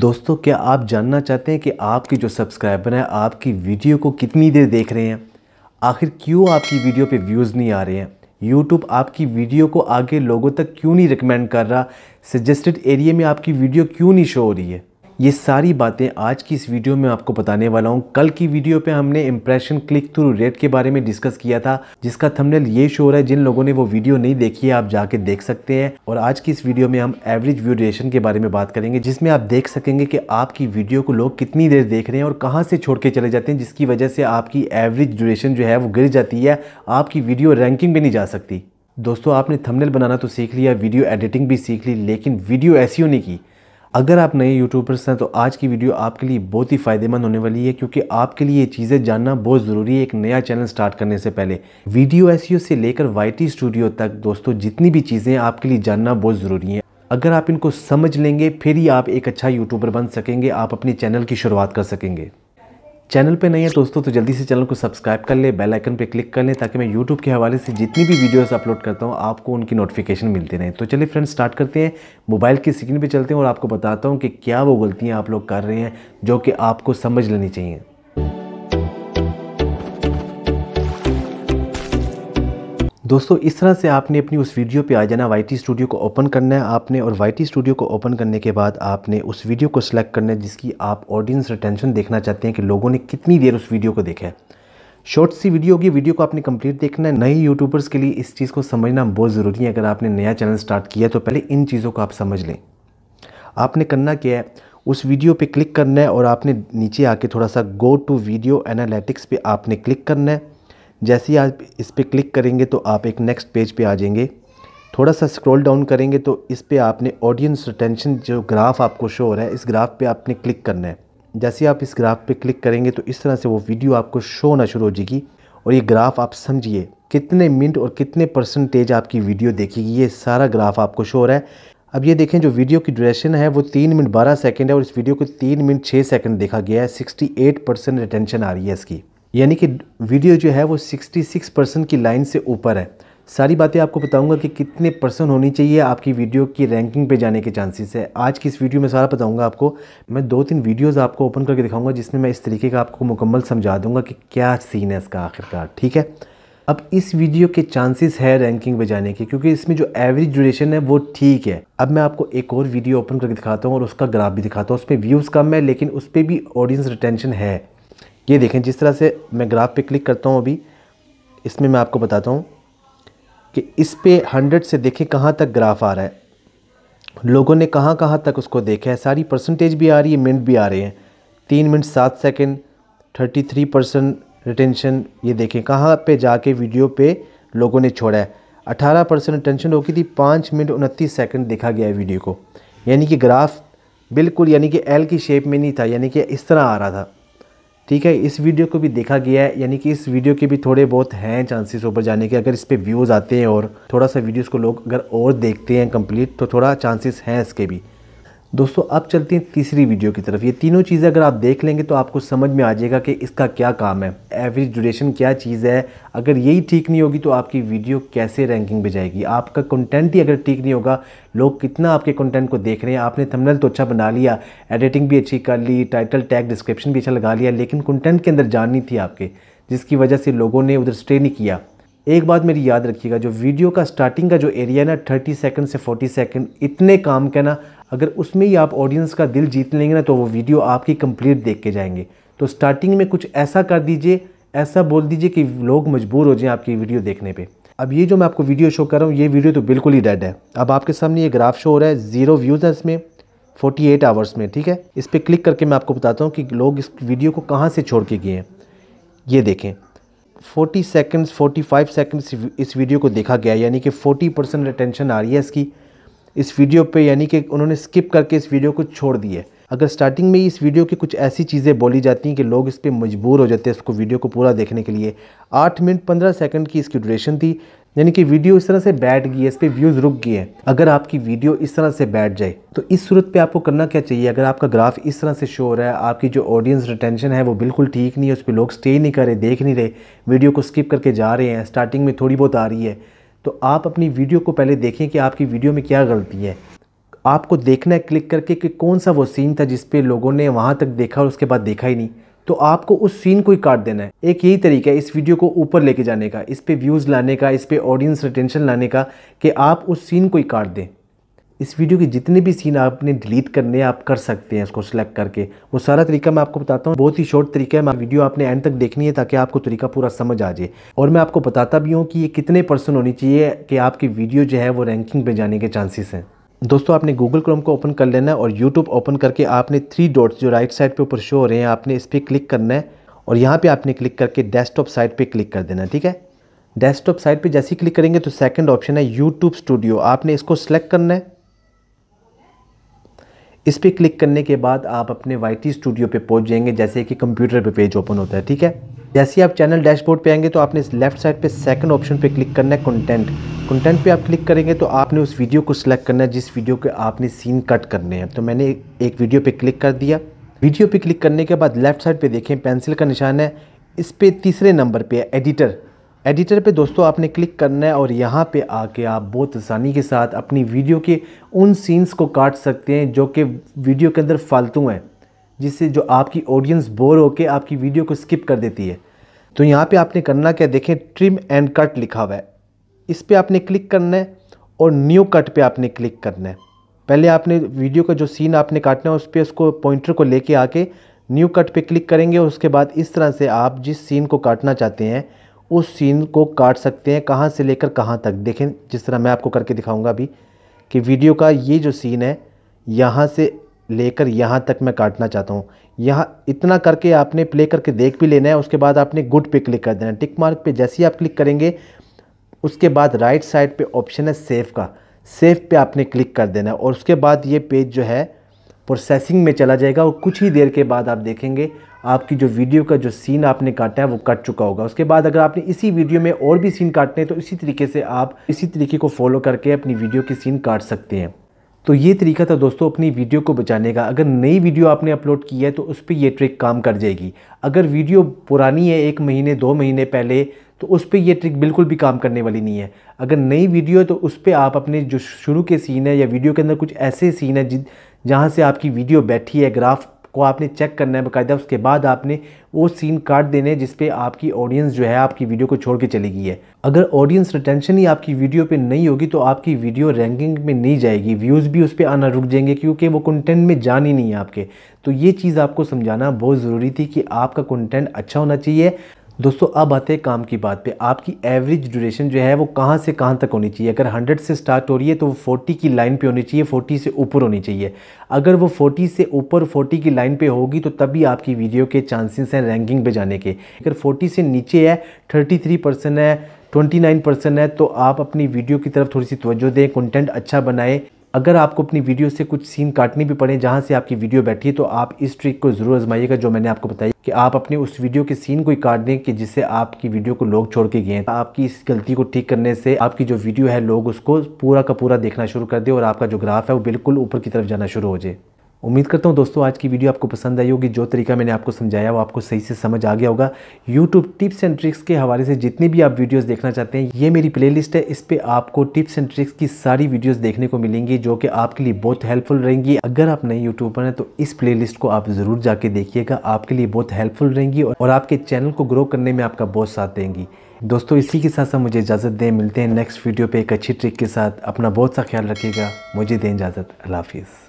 दोस्तों क्या आप जानना चाहते हैं कि आपके जो सब्सक्राइबर हैं आपकी वीडियो को कितनी देर देख रहे हैं आखिर क्यों आपकी वीडियो पे व्यूज़ नहीं आ रहे हैं यूट्यूब आपकी वीडियो को आगे लोगों तक क्यों नहीं रिकमेंड कर रहा सजेस्टेड एरिया में आपकी वीडियो क्यों नहीं शो हो रही है ये सारी बातें आज की इस वीडियो में आपको बताने वाला हूँ कल की वीडियो पे हमने इम्प्रेशन क्लिक थ्रू रेट के बारे में डिस्कस किया था जिसका थंबनेल ये शो रहा है जिन लोगों ने वो वीडियो नहीं देखी है आप जाके देख सकते हैं और आज की इस वीडियो में हम एवरेज व्यू ड्यूरेशन के बारे में बात करेंगे जिसमें आप देख सकेंगे कि आपकी वीडियो को लोग कितनी देर देख रहे हैं और कहाँ से छोड़ के चले जाते हैं जिसकी वजह से आपकी एवरेज ड्यूरेशन जो है वो गिर जाती है आपकी वीडियो रैंकिंग भी नहीं जा सकती दोस्तों आपने थंबनेल बनाना तो सीख लिया वीडियो एडिटिंग भी सीख ली लेकिन वीडियो ऐसी नहीं की अगर आप नए यूट्यूबर्स हैं तो आज की वीडियो आपके लिए बहुत ही फ़ायदेमंद होने वाली है क्योंकि आपके लिए ये चीज़ें जानना बहुत ज़रूरी है एक नया चैनल स्टार्ट करने से पहले वीडियो एस e से लेकर वाई स्टूडियो तक दोस्तों जितनी भी चीज़ें आपके लिए जानना बहुत ज़रूरी है अगर आप इनको समझ लेंगे फिर ही आप एक अच्छा यूट्यूबर बन सकेंगे आप अपने चैनल की शुरुआत कर सकेंगे चैनल पे नहीं है दोस्तों तो जल्दी से चैनल को सब्सक्राइब कर ले बेल आइकन पे क्लिक कर लें ताकि मैं यूट्यूब के हवाले से जितनी भी वीडियोस अपलोड करता हूँ आपको उनकी नोटिफिकेशन मिलती रहे तो चलिए फ्रेंड्स स्टार्ट करते हैं मोबाइल की स्क्रीन पे चलते हैं और आपको बताता हूँ कि क्या वो गलतियाँ आप लोग कर रहे हैं जो कि आपको समझ लेनी चाहिए दोस्तों इस तरह से आपने अपनी उस वीडियो पे आ जाना वाई टी स्टूडियो को ओपन करना है आपने और वाई टी स्टूडियो को ओपन करने के बाद आपने उस वीडियो को सिलेक्ट करना है जिसकी आप ऑडियंस रिटेंशन देखना चाहते हैं कि लोगों ने कितनी देर उस वीडियो को देखा है शॉर्ट सी वीडियो होगी वीडियो को आपने कंप्लीट देखना है नए यूट्यूबर्स के लिए इस चीज़ को समझना बहुत ज़रूरी है अगर आपने नया चैनल स्टार्ट किया तो पहले इन चीज़ों को आप समझ लें आपने करना क्या है उस वीडियो पर क्लिक करना है और आपने नीचे आके थोड़ा सा गो टू वीडियो एनालिटिक्स पर आपने क्लिक करना है जैसे ही आप इस पर क्लिक करेंगे तो आप एक नेक्स्ट पेज पे आ जाएंगे थोड़ा सा स्क्रॉल डाउन करेंगे तो इस पर आपने ऑडियंस रिटेंशन जो ग्राफ आपको शो हो रहा है इस ग्राफ पे आपने क्लिक करना है जैसे ही आप इस ग्राफ पे क्लिक करेंगे तो इस तरह से वो वीडियो आपको शो होना शुरू हो जाएगी और ये ग्राफ आप समझिए कितने मिनट और कितने परसेंटेज आपकी वीडियो देखेगी ये सारा ग्राफ आपको शो हो रहा है अब ये देखें जो वीडियो की ड्यूरेशन है वो तीन मिनट बारह सेकेंड है और इस वीडियो को तीन मिनट छः सेकेंड देखा गया है सिक्सटी एट परसेंट रिटेंशन आ रही है इसकी यानी कि वीडियो जो है वो 66 परसेंट की लाइन से ऊपर है सारी बातें आपको बताऊंगा कि कितने परसेंट होनी चाहिए आपकी वीडियो की रैंकिंग पे जाने के चांसेस है आज की इस वीडियो में सारा बताऊंगा आपको मैं दो तीन वीडियोस आपको ओपन करके दिखाऊंगा जिसमें मैं इस तरीके का आपको मुकम्मल समझा दूंगा कि क्या सीन है इसका आखिरकार ठीक है अब इस वीडियो के चांसेस है रैंकिंग पे जाने के क्योंकि इसमें जो एवरेज ड्यूरेशन है वो ठीक है अब मैं आपको एक और वीडियो ओपन करके दिखाता हूँ और उसका ग्राफ भी दिखाता हूँ उस पर व्यूज़ कम है लेकिन उस पर भी ऑडियंस रिटेंशन है ये देखें जिस तरह से मैं ग्राफ पे क्लिक करता हूँ अभी इसमें मैं आपको बताता हूँ कि इस पे हंड्रेड से देखें कहाँ तक ग्राफ आ रहा है लोगों ने कहाँ कहाँ तक उसको देखा है सारी परसेंटेज भी आ रही है मिनट भी आ रहे हैं तीन मिनट सात second thirty three percent retention ये देखें कहाँ पे जाके वीडियो पे लोगों ने छोड़ा है अठारह परसेंट रिटेंशन होगी थी पाँच मिनट उनतीस सेकंड देखा गया है वीडियो को यानी कि ग्राफ बिल्कुल यानी कि एल की शेप में नहीं था यानी कि इस तरह आ रहा था ठीक है इस वीडियो को भी देखा गया है यानी कि इस वीडियो के भी थोड़े बहुत हैं चांसेस ऊपर जाने के अगर इस पर व्यूज़ आते हैं और थोड़ा सा वीडियोज़ को लोग अगर और देखते हैं कंप्लीट तो थोड़ा चांसेस हैं इसके भी दोस्तों अब चलते हैं तीसरी वीडियो की तरफ ये तीनों चीज़ें अगर आप देख लेंगे तो आपको समझ में आ जाएगा कि इसका क्या काम है एवरेज ड्यूरेशन क्या चीज़ है अगर यही ठीक नहीं होगी तो आपकी वीडियो कैसे रैंकिंग में जाएगी आपका कंटेंट ही अगर ठीक नहीं होगा लोग कितना आपके कंटेंट को देख रहे हैं आपने थंबनेल तो अच्छा बना लिया एडिटिंग भी अच्छी कर ली टाइटल टैग डिस्क्रिप्शन भी अच्छा लगा लिया लेकिन कंटेंट के अंदर जान नहीं थी आपके जिसकी वजह से लोगों ने उधर स्टे नहीं किया एक बात मेरी याद रखिएगा जो वीडियो का स्टार्टिंग का जो एरिया है ना थर्टी सेकेंड से फोर्टी सेकेंड इतने काम का ना अगर उसमें ही आप ऑडियंस का दिल जीत लेंगे ना तो वो वीडियो आपकी कंप्लीट देख के जाएंगे तो स्टार्टिंग में कुछ ऐसा कर दीजिए ऐसा बोल दीजिए कि लोग मजबूर हो जाएं आपकी वीडियो देखने पे अब ये जो मैं आपको वीडियो शो कर रहा हूँ ये वीडियो तो बिल्कुल ही डेड है अब आपके सामने ये ग्राफ शो हो रहा है ज़ीरो व्यूज़ है इसमें 48 आवर्स में ठीक है इस पर क्लिक करके मैं आपको बताता हूँ कि लोग इस वीडियो को कहाँ से छोड़ के गए हैं ये देखें 40 सेकंड्स 45 सेकंड्स इस वीडियो को देखा गया यानी कि 40 परसेंट अटेंशन आ रही है इसकी इस वीडियो पे यानी कि उन्होंने स्किप करके इस वीडियो को छोड़ दिया है अगर स्टार्टिंग में इस वीडियो की कुछ ऐसी चीज़ें बोली जाती हैं कि लोग इस पर मजबूर हो जाते हैं उसको वीडियो को पूरा देखने के लिए आठ मिनट पंद्रह सेकंड की इसकी ड्यूरेशन थी यानी कि वीडियो इस तरह से बैठ गई है इस पर व्यूज़ रुक गए हैं अगर आपकी वीडियो इस तरह से बैठ जाए तो इस सूरत पे आपको करना क्या चाहिए अगर आपका ग्राफ इस तरह से शो हो रहा है आपकी जो ऑडियंस रिटेंशन है वो बिल्कुल ठीक नहीं है उस पर लोग स्टे नहीं कर रहे देख नहीं रहे वीडियो को स्किप करके जा रहे हैं स्टार्टिंग में थोड़ी बहुत आ रही है तो आप अपनी वीडियो को पहले देखें कि आपकी वीडियो में क्या गलती है आपको देखना है क्लिक करके कि कौन सा वो सीन था जिस पे लोगों ने वहाँ तक देखा और उसके बाद देखा ही नहीं तो आपको उस सीन को ही काट देना है एक यही तरीका है इस वीडियो को ऊपर लेके जाने का इस पर व्यूज़ लाने का इस पर ऑडियंस रिटेंशन लाने का कि आप उस सीन को ही काट दें इस वीडियो के जितने भी सीन आपने डिलीट करने आप कर सकते हैं इसको सिलेक्ट करके वो सारा तरीका मैं आपको बताता हूँ बहुत ही शॉर्ट तरीका है मैं वीडियो आपने एंड तक देखनी है ताकि आपको तरीका पूरा समझ आ जाए और मैं आपको बताता भी हूँ कि ये कितने पर्सन होनी चाहिए कि आपकी वीडियो जो है वो रैंकिंग पर जाने के चांसेस हैं दोस्तों आपने गूगल क्रोम को ओपन कर लेना है और यूट्यूब ओपन करके आपने थ्री डॉट्स जो राइट साइड पे ऊपर शो हो रहे हैं आपने इस पर क्लिक करना है और यहाँ पे आपने क्लिक करके डेस्कटॉप साइट पर क्लिक कर देना ठीक है डेस्कटॉप साइट पे जैसे ही क्लिक करेंगे तो सेकंड ऑप्शन है यूट्यूब स्टूडियो आपने इसको सिलेक्ट करना है इस पर क्लिक करने के बाद आप अपने वाई टी स्टूडियो पर पहुँच जाएंगे जैसे कि कंप्यूटर पर पेज ओपन होता है ठीक है जैसे ही आप चैनल डैशबोर्ड पे आएंगे तो आपने इस लेफ्ट साइड पे सेकंड ऑप्शन पे क्लिक करना है कंटेंट कंटेंट पे आप क्लिक करेंगे तो आपने उस वीडियो को सिलेक्ट करना है जिस वीडियो के आपने सीन कट करने हैं तो मैंने एक वीडियो पे क्लिक कर दिया वीडियो पे क्लिक करने के बाद लेफ्ट साइड पे देखें पेंसिल का निशान है इस पर तीसरे नंबर पर है एडिटर एडिटर पे दोस्तों आपने क्लिक करना है और यहाँ पे आके आप बहुत आसानी के साथ अपनी वीडियो के उन सीन्स को काट सकते हैं जो कि वीडियो के अंदर फालतू हैं जिससे जो आपकी ऑडियंस बोर होकर आपकी वीडियो को स्किप कर देती है तो यहाँ पे आपने करना क्या देखें ट्रिम एंड कट लिखा हुआ है इस पर आपने क्लिक करना है और न्यू कट पर आपने क्लिक करना है पहले आपने वीडियो का जो सीन आपने काटना है उस पर उसको पॉइंटर को ले आके न्यू कट पर क्लिक करेंगे और उसके बाद इस तरह से आप जिस सीन को काटना चाहते हैं उस सीन को काट सकते हैं कहाँ से लेकर कहाँ तक देखें जिस तरह मैं आपको करके दिखाऊंगा अभी कि वीडियो का ये जो सीन है यहाँ से लेकर यहाँ तक मैं काटना चाहता हूँ यहाँ इतना करके आपने प्ले करके देख भी लेना है उसके बाद आपने गुड पे क्लिक कर देना है टिक मार्क पे जैसे ही आप क्लिक करेंगे उसके बाद राइट साइड पे ऑप्शन है सेफ़ का सेफ़ पे आपने क्लिक कर देना है और उसके बाद ये पेज जो है प्रोसेसिंग में चला जाएगा और कुछ ही देर के बाद आप देखेंगे आपकी जो वीडियो का जो सीन आपने काटा है वो कट चुका होगा उसके बाद अगर आपने इसी वीडियो में और भी सीन काटने हैं तो इसी तरीके से आप इसी तरीके को फॉलो करके अपनी वीडियो की सीन काट सकते हैं तो ये तरीका था दोस्तों अपनी वीडियो को बचाने का अगर नई वीडियो आपने अपलोड की है तो उस पर यह ट्रिक काम कर जाएगी अगर वीडियो पुरानी है एक महीने दो महीने पहले तो उस पर यह ट्रिक बिल्कुल भी काम करने वाली नहीं है अगर नई वीडियो है तो उस पर आप अपने जो शुरू के सीन है या वीडियो के अंदर कुछ ऐसे सीन है जहाँ से आपकी वीडियो बैठी है ग्राफ को आपने चेक करना है बाकायदा उसके बाद आपने वो सीन काट देने जिस पे आपकी ऑडियंस जो है आपकी वीडियो को छोड़ के चली गई है अगर ऑडियंस रिटेंशन ही आपकी वीडियो पे नहीं होगी तो आपकी वीडियो रैंकिंग में नहीं जाएगी व्यूज़ भी उस पर आना रुक जाएंगे क्योंकि वो कंटेंट में जान ही नहीं है आपके तो ये चीज़ आपको समझाना बहुत ज़रूरी थी कि आपका कंटेंट अच्छा होना चाहिए दोस्तों अब आते हैं काम की बात पे आपकी एवरेज ड्यूरेशन जो है वो कहाँ से कहाँ तक होनी चाहिए अगर 100 से स्टार्ट हो रही है तो वो 40 की लाइन पे होनी चाहिए 40 से ऊपर होनी चाहिए अगर वो 40 से ऊपर 40 की लाइन पे होगी तो तभी आपकी वीडियो के चांसेस हैं रैंकिंग पे जाने के अगर 40 से नीचे है थ्री परसेंट है 29 परसेंट है तो आप अपनी वीडियो की तरफ थोड़ी सी तवज्जो दें कंटेंट अच्छा बनाएं अगर आपको अपनी वीडियो से कुछ सीन काटने भी पड़े जहाँ से आपकी वीडियो बैठी है तो आप इस ट्रिक को ज़रूर आजमाइएगा जो मैंने आपको बताई कि आप अपने उस वीडियो के सीन को ही काट दें कि जिससे आपकी वीडियो को लोग छोड़ के गए आपकी इस गलती को ठीक करने से आपकी जो वीडियो है लोग उसको पूरा का पूरा देखना शुरू कर दे और आपका जो ग्राफ है वो बिल्कुल ऊपर की तरफ जाना शुरू हो जाए उम्मीद करता हूँ दोस्तों आज की वीडियो आपको पसंद आई होगी जो तरीका मैंने आपको समझाया वो आपको सही से समझ आ गया होगा यूट्यूब टिप्स एंड ट्रिक्स के हवाले से जितनी भी आप वीडियोस देखना चाहते हैं ये मेरी प्लेलिस्ट है इस पर आपको टिप्स एंड ट्रिक्स की सारी वीडियोस देखने को मिलेंगी जो कि आपके लिए बहुत हेल्पफुल रहेंगी अगर आप नए यूट्यूब पर हैं तो इस प्ले को आप ज़रूर जाके देखिएगा आपके लिए बहुत हेल्पफुल रहेंगी और आपके चैनल को ग्रो करने में आपका बहुत साथ देंगी दोस्तों इसी के साथ साथ मुझे इजाज़त दें मिलते हैं नेक्स्ट वीडियो पर एक अच्छी ट्रिक के साथ अपना बहुत सा ख्याल रखिएगा मुझे दें इजाज़त अल्लाह हाफिज़